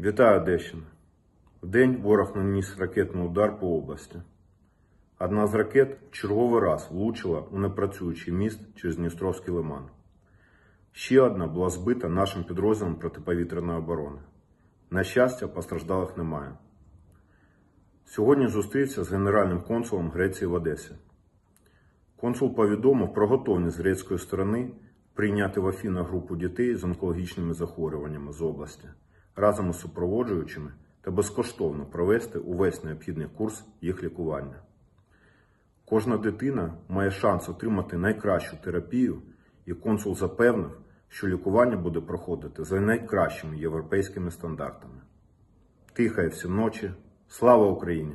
Вітаю Одещина. В день ворог наніс ракетний удар по області. Одна з ракет черговий раз влучила у непрацюючий міст через Дністровський лиман. Ще одна була збита нашим підрозділом протиповітряної оборони. На щастя, постраждалих немає. Сьогодні зустрівся з генеральним консулом Греції в Одесі. Консул повідомив про готовність грецької сторони прийняти в Афіна групу дітей з онкологічними захворюваннями з області разом із супроводжуючими та безкоштовно провести увесь необхідний курс їх лікування. Кожна дитина має шанс отримати найкращу терапію, і консул запевнив, що лікування буде проходити за найкращими європейськими стандартами. Тихає всі ночі. Слава Україні!